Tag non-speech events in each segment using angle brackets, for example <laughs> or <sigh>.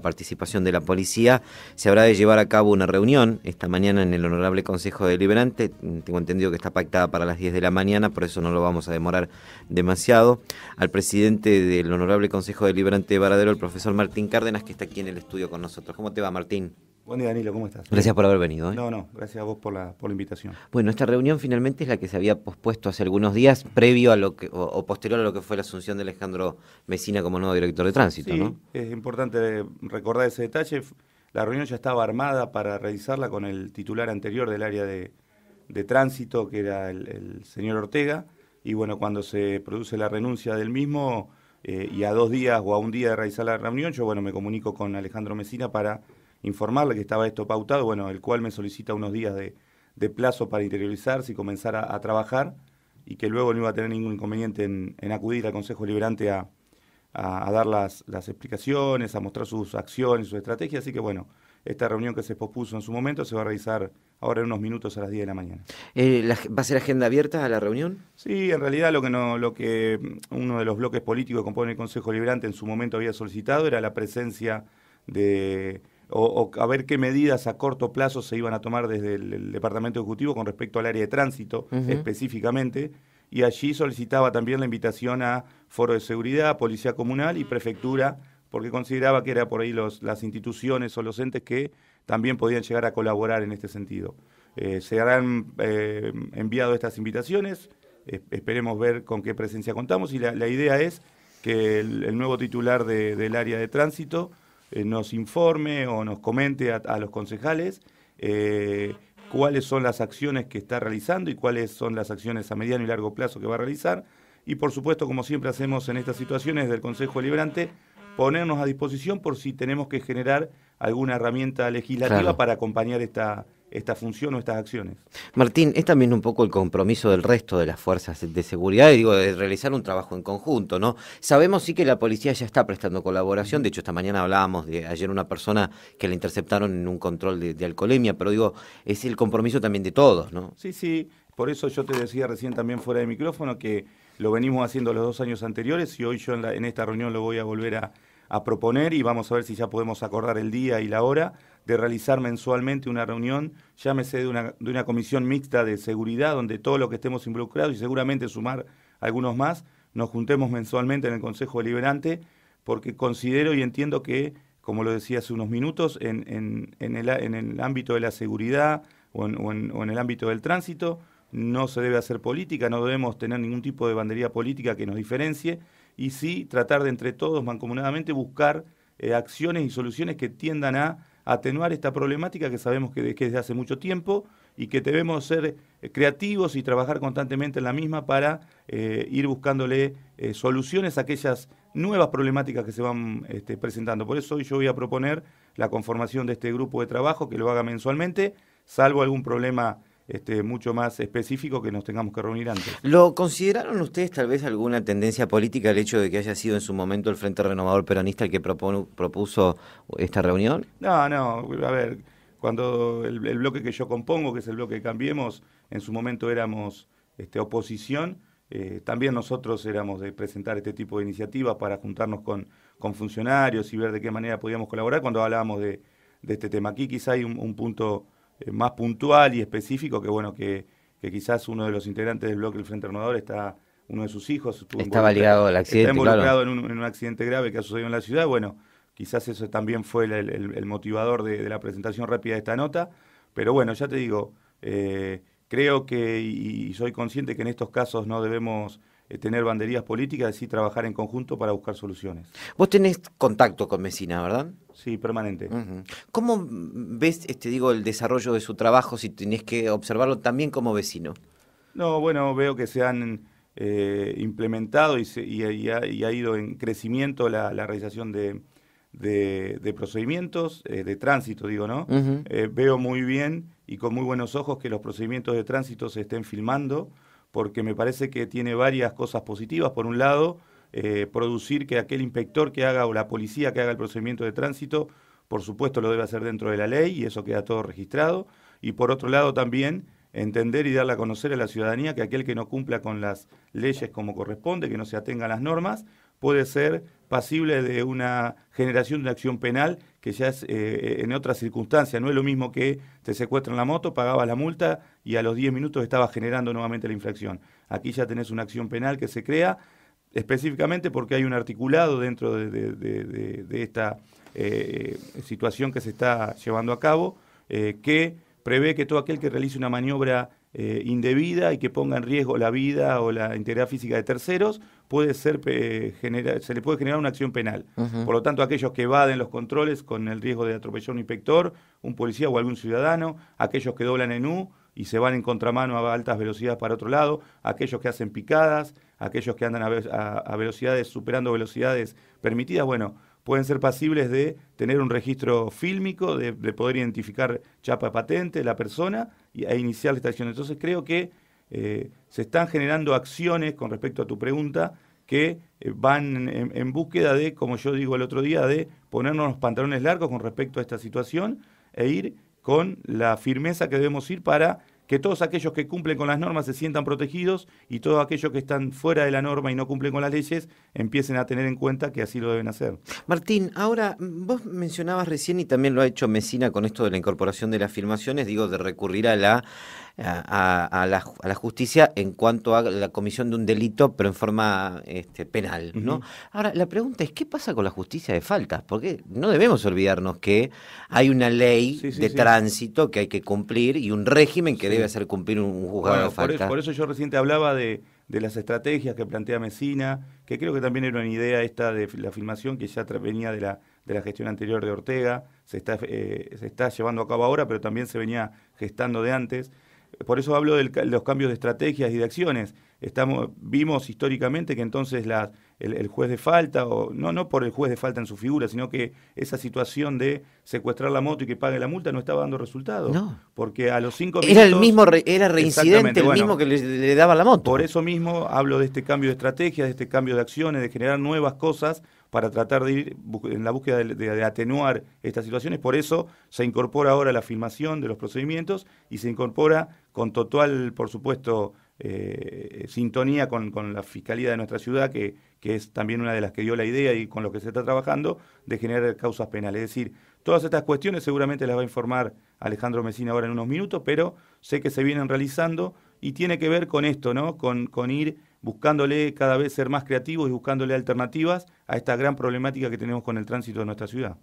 participación de la policía, se habrá de llevar a cabo una reunión esta mañana en el Honorable Consejo Deliberante. Mm, tengo entendido que está pactada para las 10 de la mañana, por eso no lo vamos a demorar demasiado. Al presidente del Honorable Consejo Deliberante de Varadero, el profesor Martín Cárdenas, que está aquí en el estudio con nosotros. ¿Cómo te va, Martín? Buen día, Danilo, ¿cómo estás? Gracias por haber venido. ¿eh? No, no, gracias a vos por la, por la invitación. Bueno, esta reunión finalmente es la que se había pospuesto hace algunos días, previo a lo que, o, posterior a lo que fue la asunción de Alejandro Mesina como nuevo director de tránsito, sí, Es importante recordar ese detalle. La reunión ya estaba armada para realizarla con el titular anterior del área de, tránsito, que era el, señor Ortega, y bueno, cuando se produce la renuncia del mismo, eh, y a dos días o a un día de realizar la reunión, yo bueno, me comunico con Alejandro Mesina para informarle que estaba esto pautado, bueno, el cual me solicita unos días de, plazo para interiorizarse y comenzar a, trabajar y que luego no iba a tener ningún inconveniente en, acudir al Consejo Liberante a, dar las, explicaciones, a mostrar sus acciones, sus estrategias, así que bueno, esta reunión que se pospuso en su momento se va a realizar ahora en unos minutos a las 10 de la mañana. Eh, ¿Va a ser agenda abierta a la reunión? Sí, en realidad lo que, no, lo que mm, uno de los bloques políticos que compone el Consejo Liberante en su momento había solicitado era la presencia de o, a ver qué medidas a corto plazo se iban a tomar desde el, Departamento Ejecutivo con respecto al área de tránsito específicamente. Y allí solicitaba también la invitación a Foro de Seguridad, Policía Comunal y Prefectura, porque consideraba que era por ahí las instituciones o los entes que también podían llegar a colaborar en este sentido. Eh, se harán eh, enviado estas invitaciones, esperemos ver con qué presencia contamos y la, idea es que el, nuevo titular del área de tránsito eh, nos informe o nos comente a, los concejales eh, cuáles son las acciones que está realizando y cuáles son las acciones a mediano y largo plazo que va a realizar. Y por supuesto, como siempre hacemos en estas situaciones del Consejo Liberante, ponernos a disposición por si tenemos que generar alguna herramienta legislativa para acompañar esta, esta función o estas acciones. Martín, es también un poco el compromiso del resto de las fuerzas de seguridad, y digo, de realizar un trabajo en conjunto, ¿no? Sabemos sí que la policía ya está prestando colaboración, de hecho esta mañana hablábamos de ayer una persona que la interceptaron en un control de, de alcoholemia, pero digo, es el compromiso también de todos, ¿no? Sí, sí, por eso yo te decía recién también fuera de micrófono que lo venimos haciendo los dos años anteriores y hoy yo en, esta reunión lo voy a volver a proponer y vamos a ver si ya podemos acordar el día y la hora de realizar mensualmente una reunión, llámese de una, de una comisión mixta de seguridad, donde todos los que estemos involucrados y seguramente sumar algunos más, nos juntemos mensualmente en el Consejo Deliberante, porque considero y entiendo que, como lo decía hace unos minutos, en, en, el, en el, ámbito de la seguridad o, en el ámbito del tránsito, no se debe hacer política, no debemos tener ningún tipo de bandería política que nos diferencie, y sí tratar de entre todos mancomunadamente buscar eh, acciones y soluciones que tiendan a atenuar esta problemática que sabemos que, desde hace mucho tiempo y que debemos ser eh, creativos y trabajar constantemente en la misma para eh, ir buscándole eh, soluciones a aquellas nuevas problemáticas que se van este, presentando. Por eso hoy yo voy a proponer la conformación de este grupo de trabajo que lo haga mensualmente, salvo algún problema este, mucho más específico que nos tengamos que reunir antes. ¿Lo consideraron ustedes tal vez alguna tendencia política el hecho de que haya sido en su momento el Frente Renovador Peronista el que propuso esta reunión? No, no, a ver, cuando el, bloque que yo compongo, que es el bloque que Cambiemos, en su momento éramos este, oposición, eh, también nosotros éramos de presentar este tipo de iniciativas para juntarnos con, con funcionarios y ver de qué manera podíamos colaborar cuando hablábamos de, este tema. Aquí quizá hay un punto eh, más puntual y específico, que bueno, que, quizás uno de los integrantes del bloque del Frente Renovador está, uno de sus hijos estaba ligado involucrado en, un, accidente grave que ha sucedido en la ciudad. Bueno, quizás eso también fue el, motivador de, la presentación rápida de esta nota, pero bueno, ya te digo, eh, creo que y soy consciente que en estos casos no debemos eh, tener banderías políticas y trabajar en conjunto para buscar soluciones. Vos tenés contacto con Mesina, ¿verdad? Sí, permanente. ¿Cómo ves, este, digo, el desarrollo de su trabajo si tenés que observarlo también como vecino? No, bueno, veo que se han eh, implementado y, ha, ido en crecimiento la, realización de, procedimientos, eh, de tránsito, digo, ¿no? veo muy bien y con muy buenos ojos que los procedimientos de tránsito se estén filmando porque me parece que tiene varias cosas positivas. Por un lado, eh, producir que aquel inspector que haga o la policía que haga el procedimiento de tránsito, por supuesto lo debe hacer dentro de la ley y eso queda todo registrado. Y por otro lado también entender y darle a conocer a la ciudadanía que aquel que no cumpla con las leyes como corresponde, que no se atenga a las normas, puede ser pasible de una generación de una acción penal que ya es eh, eh, en otra circunstancia, No es lo mismo que te secuestran la moto, pagabas la multa y a los 10 minutos estabas generando nuevamente la infracción. Aquí ya tenés una acción penal que se crea específicamente porque hay un articulado dentro de, esta eh, situación que se está llevando a cabo que prevé que todo aquel que realice una maniobra eh, indebida y que ponga en riesgo la vida o la integridad física de terceros, puede ser eh, se le puede generar una acción penal. Por lo tanto, aquellos que evaden los controles con el riesgo de atropellar un inspector, un policía o algún ciudadano, aquellos que doblan en U y se van en contramano a altas velocidades para otro lado, aquellos que hacen picadas, aquellos que andan a velocidades superando velocidades permitidas, bueno, pueden ser pasibles de tener un registro fílmico, de, poder identificar chapa patente, la persona, y, e iniciar esta acción. Entonces creo que eh, se están generando acciones con respecto a tu pregunta que eh, van en, búsqueda de, como yo digo el otro día, de ponernos los pantalones largos con respecto a esta situación e ir con la firmeza que debemos ir para que todos aquellos que cumplen con las normas se sientan protegidos y todos aquellos que están fuera de la norma y no cumplen con las leyes empiecen a tener en cuenta que así lo deben hacer. Martín, ahora vos mencionabas recién y también lo ha hecho Mesina con esto de la incorporación de las afirmaciones, digo, de recurrir a la a, la, justicia en cuanto a la comisión de un delito, pero en forma este, penal. ¿no? Ahora, la pregunta es, ¿qué pasa con la justicia de faltas? Porque no debemos olvidarnos que hay una ley de tránsito que hay que cumplir y un régimen que debe hacer cumplir un, juzgado e-, Por, eso yo reciente hablaba de, las estrategias que plantea Mesina, que creo que también era una idea esta de la filmación que ya venía de la, de la gestión anterior de Ortega, se está, eh, se está llevando a cabo ahora, pero también se venía gestando de antes. Por eso hablo de los cambios de estrategias y de acciones. Estamos, vimos históricamente que entonces el, juez de falta, o no, no por el juez de falta en su figura, sino que esa situación de secuestrar la moto y que pague la multa no estaba dando resultado. No. Porque a los cinco minutos. Era el mismo, era reincidente, el mismo que le daba la moto. Por eso mismo hablo de este cambio de estrategias, de este cambio de acciones, de generar nuevas cosas para tratar de ir en la búsqueda de, atenuar estas situaciones. Por eso se incorpora ahora la filmación de los procedimientos y se incorpora con total, por supuesto, eh, sintonía con, la Fiscalía de nuestra ciudad, que, es también una de las que dio la idea y con lo que se está trabajando, de generar causas penales. Es decir, todas estas cuestiones seguramente las va a informar Alejandro Mesina ahora en unos minutos, pero sé que se vienen realizando y tiene que ver con esto, ¿no? Con, con ir buscándole cada vez ser más creativos y buscándole alternativas a esta gran problemática que tenemos con el tránsito de nuestra ciudad.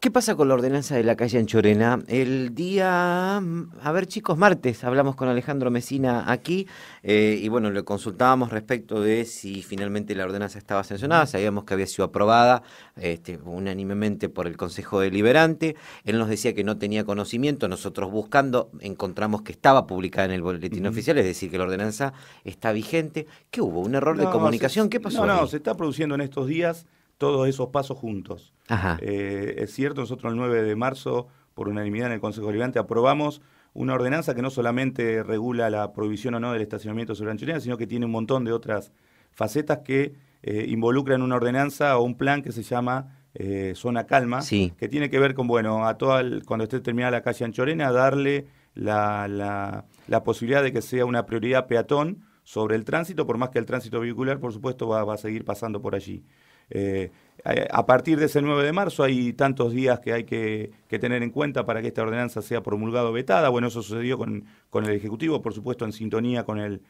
¿Qué pasa con la ordenanza de la calle Anchorena? El día, a ver chicos, martes hablamos con Alejandro Mesina aquí eh, y bueno, le consultábamos respecto de si finalmente la ordenanza estaba sancionada, sabíamos que había sido aprobada este, unánimemente por el Consejo Deliberante, él nos decía que no tenía conocimiento, nosotros buscando encontramos que estaba publicada en el boletín oficial, es decir, que la ordenanza está vigente. ¿Qué hubo? ¿Un error de comunicación? ¿Qué pasó? No, no, se está produciendo en estos días todos esos pasos juntos. Eh, es cierto, nosotros el 9 de marzo, por unanimidad en el Consejo Deliberante, aprobamos una ordenanza que no solamente regula la prohibición o no del estacionamiento sobre anchorena, sino que tiene un montón de otras facetas que eh, involucran una ordenanza o un plan que se llama eh, Zona Calma, que tiene que ver con, bueno, a toda cuando esté terminada la calle Anchorena, darle la, posibilidad de que sea una prioridad peatón sobre el tránsito, por más que el tránsito vehicular, por supuesto, va a seguir pasando por allí. Eh, eh, a partir de ese 9 de marzo hay tantos días que hay que, tener en cuenta para que esta ordenanza sea promulgada o vetada. Bueno, eso sucedió con, el Ejecutivo, por supuesto, en sintonía con el,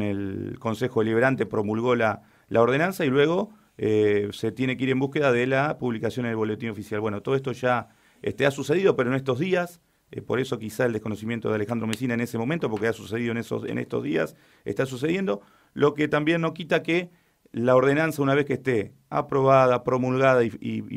el Consejo Deliberante, promulgó la, ordenanza y luego eh, se tiene que ir en búsqueda de la publicación en el Boletín Oficial. Bueno, todo esto ya este, ha sucedido, pero en estos días, por eso quizá el desconocimiento de Alejandro Mesina en ese momento, porque ha sucedido en, en estos días, está sucediendo, lo que también no quita que la ordenanza, una vez que esté aprobada, promulgada y,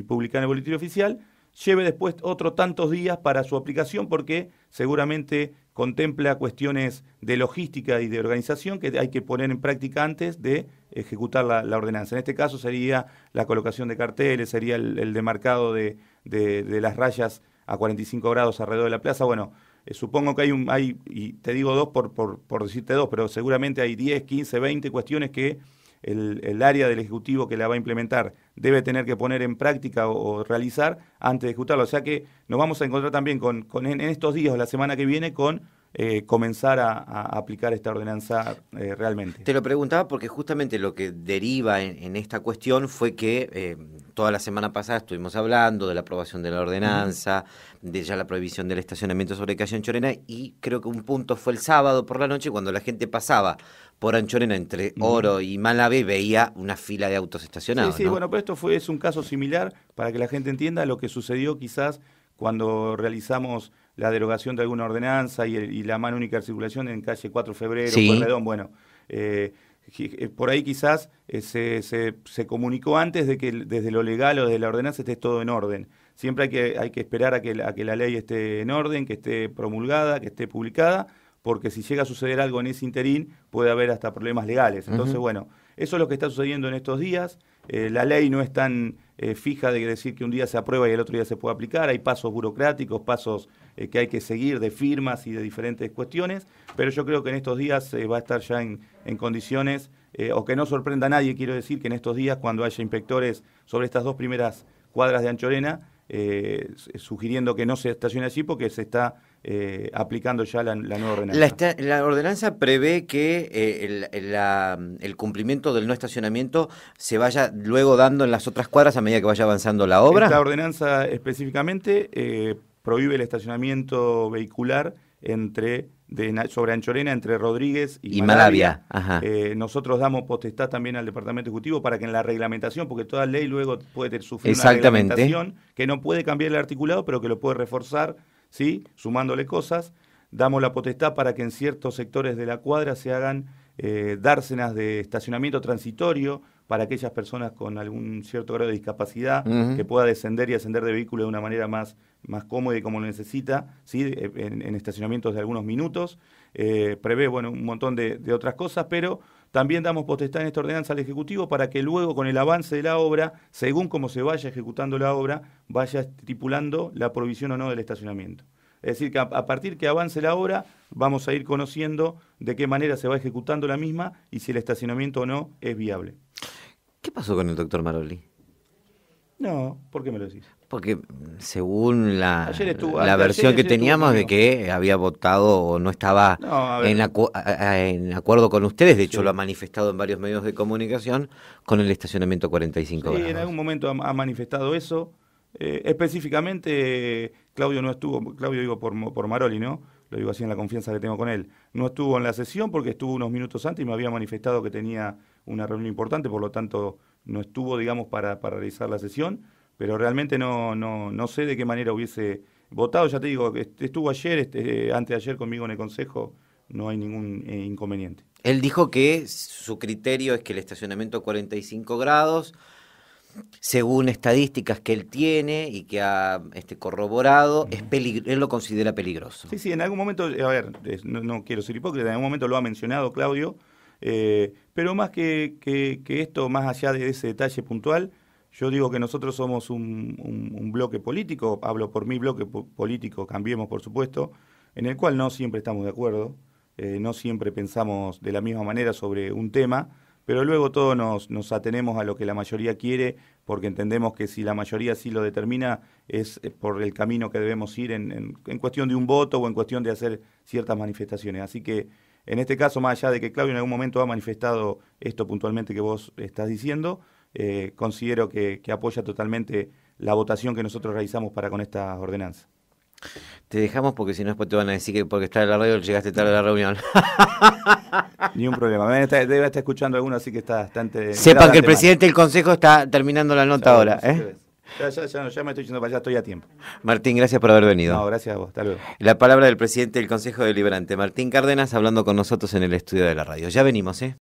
publicada en el boletín oficial, lleve después otros tantos días para su aplicación porque seguramente contempla cuestiones de logística y de organización que hay que poner en práctica antes de ejecutar la, ordenanza. En este caso sería la colocación de carteles, sería el, demarcado de, las rayas a 45 grados alrededor de la plaza. Bueno, eh, supongo que hay, un, hay, y te digo dos por, por, por decirte dos, pero seguramente hay 10, 15, 20 cuestiones que el, área del Ejecutivo que la va a implementar debe tener que poner en práctica o, realizar antes de ejecutarlo, O sea que nos vamos a encontrar también con, en estos días o la semana que viene con eh, comenzar a, aplicar esta ordenanza eh, realmente. Te lo preguntaba porque justamente lo que deriva en, esta cuestión fue que eh, toda la semana pasada estuvimos hablando de la aprobación de la ordenanza, de ya la prohibición del estacionamiento sobre calle Chorena y creo que un punto fue el sábado por la noche cuando la gente pasaba por Anchorena entre Oro y Malave veía una fila de autos estacionados. Sí, sí, bueno, pero esto fue, es un caso similar para que la gente entienda lo que sucedió quizás cuando realizamos la derogación de alguna ordenanza y, la mano única de circulación en calle 4 de febrero, sí. bueno. Eh, eh, por ahí quizás eh, se, se, se, comunicó antes de que desde lo legal o desde la ordenanza esté todo en orden. Siempre hay que, hay que esperar a que, a que la ley esté en orden, que esté promulgada, que esté publicada porque si llega a suceder algo en ese interín, puede haber hasta problemas legales. Entonces, bueno, eso es lo que está sucediendo en estos días. Eh, la ley no es tan eh, fija de decir que un día se aprueba y el otro día se puede aplicar. Hay pasos burocráticos, pasos eh, que hay que seguir de firmas y de diferentes cuestiones, pero yo creo que en estos días va a estar ya en, en condiciones, o que no sorprenda a nadie, quiero decir, que en estos días, cuando haya inspectores sobre estas dos primeras cuadras de Anchorena, eh, eh, sugiriendo que no se estacione así porque se está eh, aplicando ya la, nueva ordenanza. La, ordenanza prevé que el, cumplimiento del no estacionamiento se vaya luego dando en las otras cuadras a medida que vaya avanzando la obra. la ordenanza específicamente prohíbe el estacionamiento vehicular entre sobre Anchorena entre Rodríguez y, Malavia. Eh, nosotros damos potestad también al Departamento Ejecutivo para que en la reglamentación, porque toda ley luego puede sufrir una reglamentación que no puede cambiar el articulado, pero que lo puede reforzar, ¿sí? sumándole cosas. Damos la potestad para que en ciertos sectores de la cuadra se hagan eh, dársenas de estacionamiento transitorio para aquellas personas con algún cierto grado de discapacidad que pueda descender y ascender de vehículo de una manera más más cómodo y como lo necesita, ¿sí? en, estacionamientos de algunos minutos. Eh, prevé bueno, un montón de, otras cosas, pero también damos potestad en esta ordenanza al Ejecutivo para que luego con el avance de la obra, según cómo se vaya ejecutando la obra, vaya estipulando la provisión o no del estacionamiento. Es decir, que a, a partir que avance la obra, vamos a ir conociendo de qué manera se va ejecutando la misma y si el estacionamiento o no es viable. ¿Qué pasó con el doctor Maroli? No, ¿por qué me lo decís? Porque según la, versión que teníamos de que había votado o no estaba en, acuerdo con ustedes, de hecho lo ha manifestado en varios medios de comunicación, con el estacionamiento 45 sí, en algún momento ha, manifestado eso. Eh, específicamente, Claudio no estuvo, Claudio digo por, por Maroli, ¿no? Lo digo así en la confianza que tengo con él. No estuvo en la sesión porque estuvo unos minutos antes y me había manifestado que tenía una reunión importante, por lo tanto no estuvo, digamos, para, para realizar la sesión pero realmente no, no, sé de qué manera hubiese votado. Ya te digo, estuvo ayer, eh, antes de ayer conmigo en el Consejo, no hay ningún eh, inconveniente. Él dijo que su criterio es que el estacionamiento a 45 grados, según estadísticas que él tiene y que ha este, corroborado, es peligro, él lo considera peligroso. Sí, sí, en algún momento, eh, a ver, no, quiero ser hipócrita, en algún momento lo ha mencionado Claudio, pero más que, esto, más allá de ese detalle puntual, yo digo que nosotros somos un, bloque político, hablo por mi bloque político, cambiemos por supuesto, en el cual no siempre estamos de acuerdo, eh, no siempre pensamos de la misma manera sobre un tema, pero luego todos nos, atenemos a lo que la mayoría quiere porque entendemos que si la mayoría sí lo determina es eh, por el camino que debemos ir en, en, cuestión de un voto o en cuestión de hacer ciertas manifestaciones. Así que en este caso, más allá de que Claudio en algún momento ha manifestado esto puntualmente que vos estás diciendo, eh, considero que, apoya totalmente la votación que nosotros realizamos para con esta ordenanza. Te dejamos porque si no después te van a decir que porque estás en la radio llegaste tarde a la reunión. <laughs> Ni un problema. Debe estar, escuchando alguno, así que está bastante. Sepa que el presidente del consejo está terminando la nota ahora. ¿eh? Ya, me estoy yendo para allá, estoy a tiempo. Martín, gracias por haber venido. No, gracias a vos, La palabra del presidente del Consejo Deliberante, Martín Cárdenas, hablando con nosotros en el estudio de la radio. Ya venimos, ¿eh?